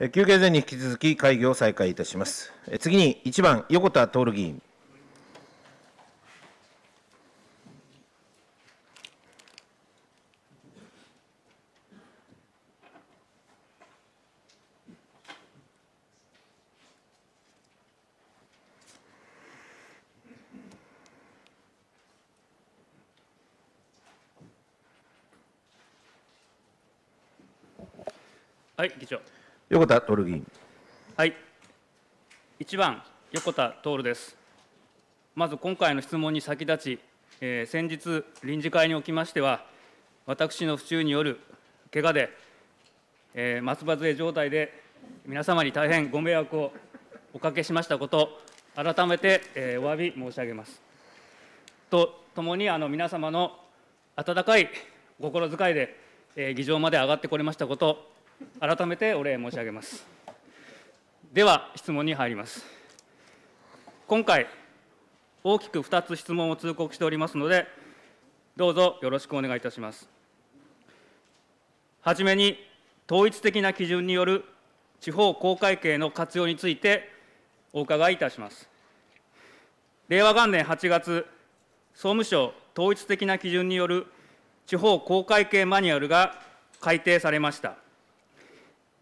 休憩前に引き続き会議を再開いたします。次に1番、横田徹議員。はい、議長。横田徹議員。はい。一番横田徹です。まず今回の質問に先立ち、えー、先日臨時会におきましては、私の不中による怪我で、えー、松葉杖状態で皆様に大変ご迷惑をおかけしましたこと、改めて、えー、お詫び申し上げます。とともにあの皆様の温かい心遣いで、えー、議場まで上がってこれましたこと、改めてお礼申し上げます。では、質問に入ります。今回、大きく2つ質問を通告しておりますので、どうぞよろしくお願いいたします。はじめに、統一的な基準による地方公会計の活用についてお伺いいたします。令和元年8月、総務省統一的な基準による地方公会計マニュアルが改定されました。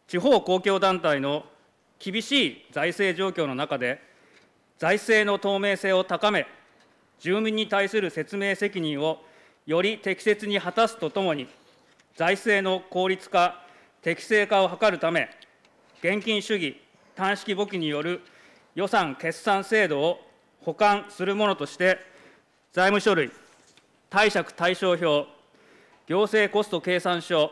地方公共団体の厳しい財政状況の中で、財政の透明性を高め、住民に対する説明責任をより適切に果たすとともに、財政の効率化、適正化を図るため、現金主義、短式簿記による予算決算制度を補完するものとして、財務書類、貸借対照表、行政コスト計算書、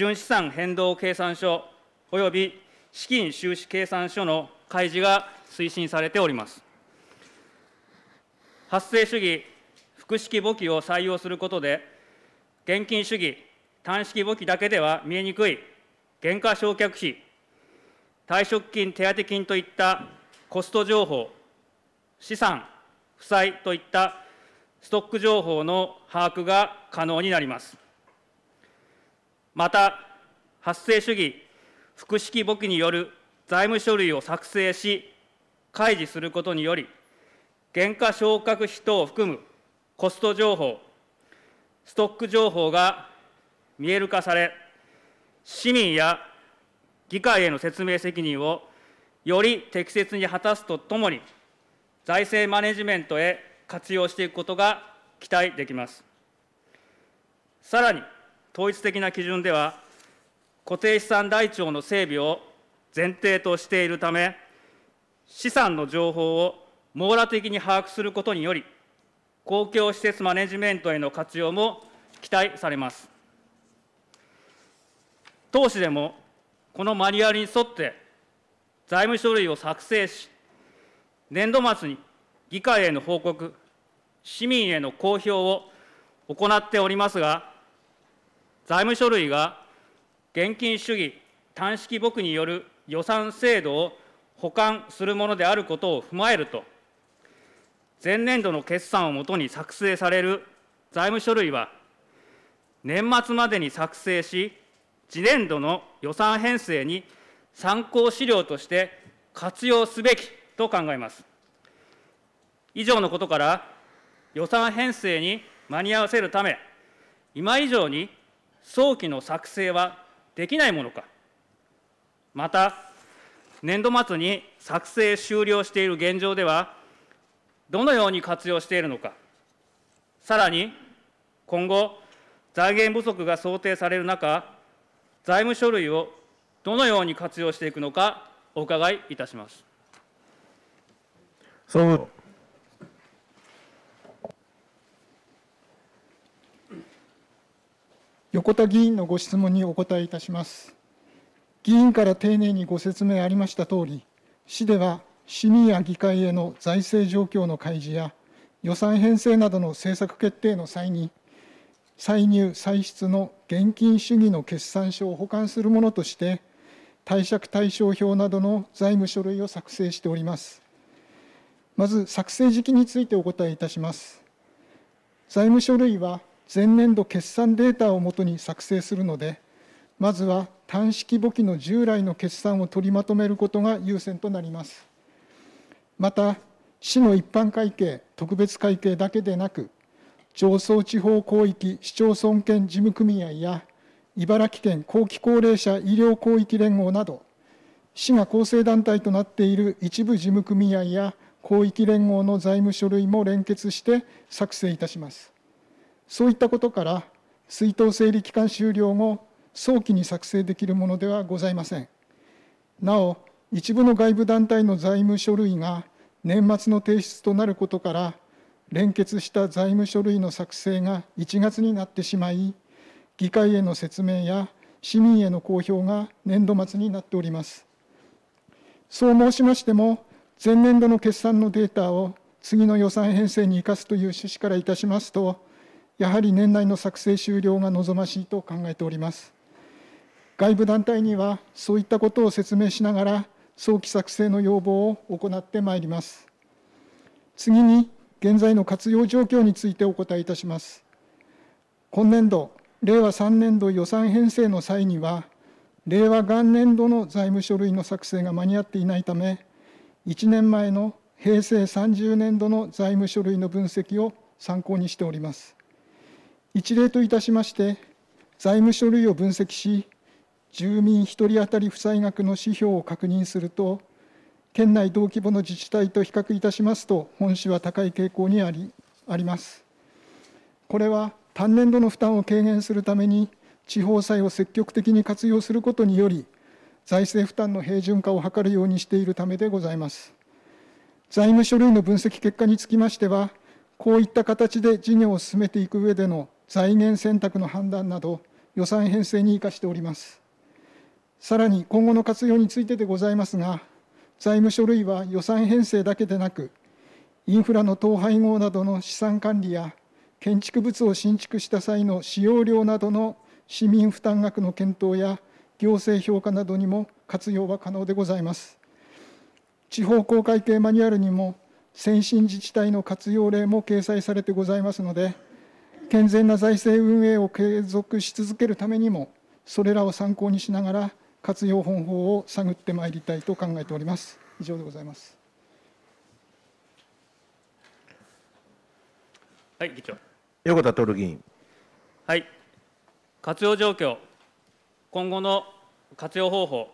純資産変動計算書及び資金収支計算書の開示が推進されております。発生主義、複式簿記を採用することで、現金主義、単式簿記だけでは見えにくい減価償却費、退職金手当金といったコスト情報、資産、負債といったストック情報の把握が可能になります。また発生主義複式簿記による財務書類を作成し開示することにより減価償却費等を含むコスト情報ストック情報が見える化され市民や議会への説明責任をより適切に果たすとともに財政マネジメントへ活用していくことが期待できます。さらに統一的な基準では、固定資産台帳の整備を前提としているため、資産の情報を網羅的に把握することにより、公共施設マネジメントへの活用も期待されます。投資でも、このマニュアルに沿って財務書類を作成し、年度末に議会への報告、市民への公表を行っておりますが、財務書類が現金主義、短式簿記による予算制度を補完するものであることを踏まえると、前年度の決算をもとに作成される財務書類は、年末までに作成し、次年度の予算編成に参考資料として活用すべきと考えます。以上のことから、予算編成に間に合わせるため、今以上に早期の作成はできないものか、また、年度末に作成終了している現状では、どのように活用しているのか、さらに今後、財源不足が想定される中、財務書類をどのように活用していくのか、お伺いいたします。総務横田議員のご質問にお答えいたします。議員から丁寧にご説明ありましたとおり、市では市民や議会への財政状況の開示や予算編成などの政策決定の際に、歳入・歳出の現金主義の決算書を保管するものとして、貸借対照表などの財務書類を作成しております。まず、作成時期についてお答えいたします。財務書類は前年度決算データをもとに作成するので、まずは単式簿記の従来の決算を取りまとめることが優先となります。また、市の一般会計、特別会計だけでなく、上層地方広域市町村圏事務組合や茨城県後期高齢者医療広域連合など、市が構成団体となっている一部事務組合や広域連合の財務書類も連結して作成いたします。そういったことから水筒整理期間終了後早期に作成できるものではございませんなお一部の外部団体の財務書類が年末の提出となることから連結した財務書類の作成が1月になってしまい議会への説明や市民への公表が年度末になっておりますそう申しましても前年度の決算のデータを次の予算編成に生かすという趣旨からいたしますとやはり年内の作成終了が望ましいと考えております。外部団体にはそういったことを説明しながら早期作成の要望を行ってまいります次に現在の活用状況についてお答えいたします今年度令和3年度予算編成の際には令和元年度の財務書類の作成が間に合っていないため1年前の平成30年度の財務書類の分析を参考にしております一例といたしまして財務書類を分析し住民1人当たり負債額の指標を確認すると県内同規模の自治体と比較いたしますと本市は高い傾向にありありますこれは単年度の負担を軽減するために地方債を積極的に活用することにより財政負担の平準化を図るようにしているためでございます財務書類の分析結果につきましてはこういった形で事業を進めていく上での財源選択の判断など予算編成に生かしておりますさらに今後の活用についてでございますが財務書類は予算編成だけでなくインフラの統廃合などの資産管理や建築物を新築した際の使用料などの市民負担額の検討や行政評価などにも活用は可能でございます地方公開系マニュアルにも先進自治体の活用例も掲載されてございますので健全な財政運営を継続し続けるためにもそれらを参考にしながら活用方法を探ってまいりたいと考えております以上でございますはい議長横田徹議員はい活用状況今後の活用方法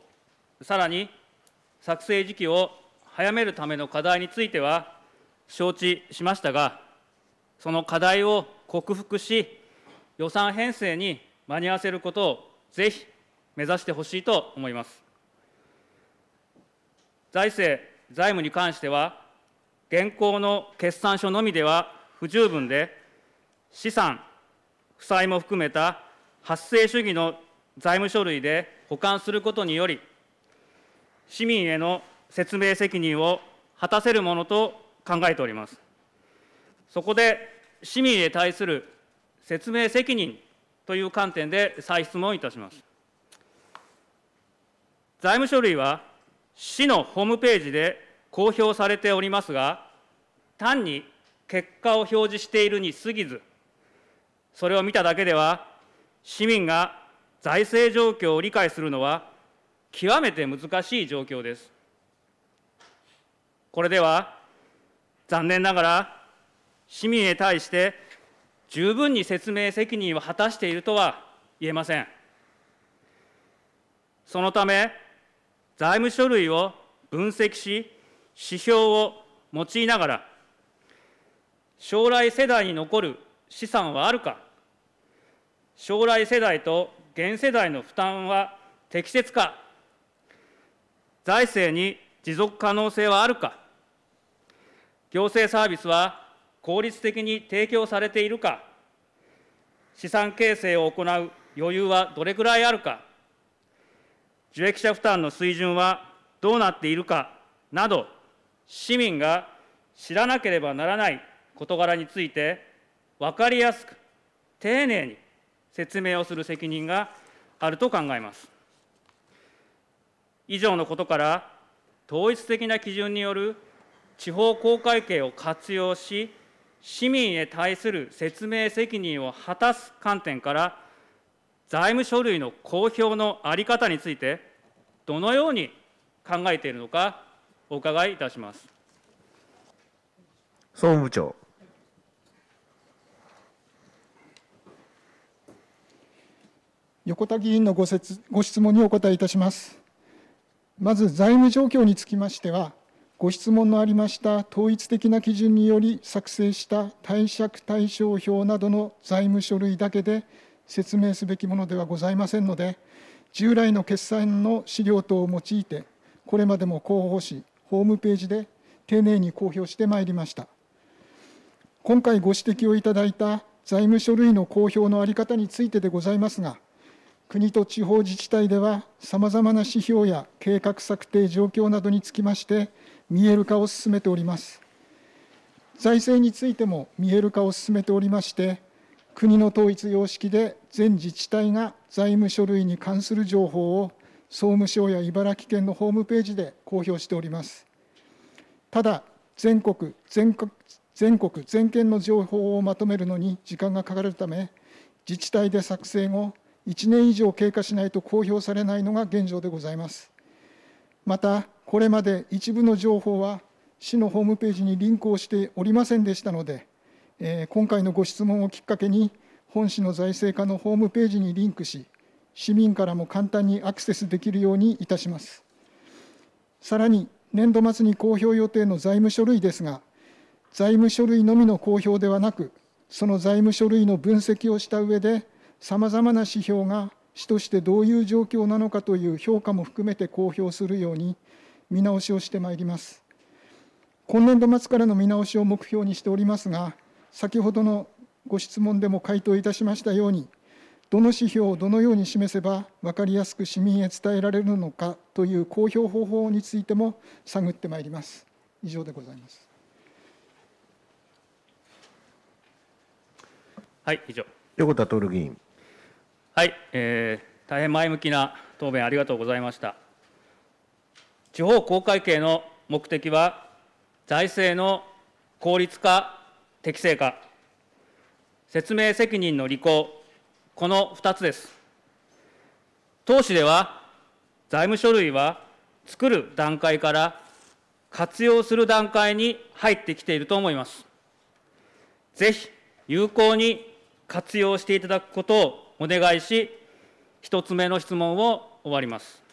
さらに作成時期を早めるための課題については承知しましたがその課題を克服し、予算編成に間に合わせることをぜひ目指してほしいと思います。財政、財務に関しては、現行の決算書のみでは不十分で、資産、負債も含めた発生主義の財務書類で保管することにより、市民への説明責任を果たせるものと考えております。そこで市民へ対する説明責任という観点で再質問いたします。財務書類は市のホームページで公表されておりますが、単に結果を表示しているに過ぎず、それを見ただけでは、市民が財政状況を理解するのは極めて難しい状況です。これでは、残念ながら市民へ対して十分に説明責任を果たしているとは言えません。そのため、財務書類を分析し、指標を用いながら、将来世代に残る資産はあるか、将来世代と現世代の負担は適切か、財政に持続可能性はあるか、行政サービスは効率的に提供されているか、資産形成を行う余裕はどれくらいあるか、受益者負担の水準はどうなっているかなど、市民が知らなければならない事柄について、分かりやすく、丁寧に説明をする責任があると考えます。以上のことから、統一的な基準による地方公会計を活用し、市民へ対する説明責任を果たす観点から、財務書類の公表の在り方について、どのように考えているのか、お伺いいたします。総務部長。横田議員のご説ご質問にお答えいたします。まず財務状況につきましては、ご質問のありました統一的な基準により作成した貸借対照表などの財務書類だけで説明すべきものではございませんので、従来の決算の資料等を用いて、これまでも広報誌、ホームページで丁寧に公表してまいりました。今回ご指摘をいただいた財務書類の公表の在り方についてでございますが、国と地方自治体では、さまざまな指標や計画策定状況などにつきまして、見える化を進めております財政についても見える化を進めておりまして国の統一様式で全自治体が財務書類に関する情報を総務省や茨城県のホームページで公表しておりますただ全国全国全国全県の情報をまとめるのに時間がかかるため自治体で作成後1年以上経過しないと公表されないのが現状でございますまたこれまで一部の情報は市のホームページにリンクをしておりませんでしたので、え今回のご質問をきっかけに、本市の財政課のホームページにリンクし、市民からも簡単にアクセスできるようにいたします。さらに、年度末に公表予定の財務書類ですが、財務書類のみの公表ではなく、その財務書類の分析をした上で、さまざまな指標が市としてどういう状況なのかという評価も含めて公表するように、見直しをしてまいります。今年度末からの見直しを目標にしておりますが、先ほどのご質問でも回答いたしましたように、どの指標をどのように示せば分かりやすく市民へ伝えられるのかという公表方法についても探ってまいります。以上でございます。はい、以上。横田徹議員。はい、えー、大変前向きな答弁ありがとうございました。地方公会計の目的は、財政の効率化、適正化、説明責任の履行、この2つです。当市では、財務書類は作る段階から活用する段階に入ってきていると思います。ぜひ、有効に活用していただくことをお願いし、1つ目の質問を終わります。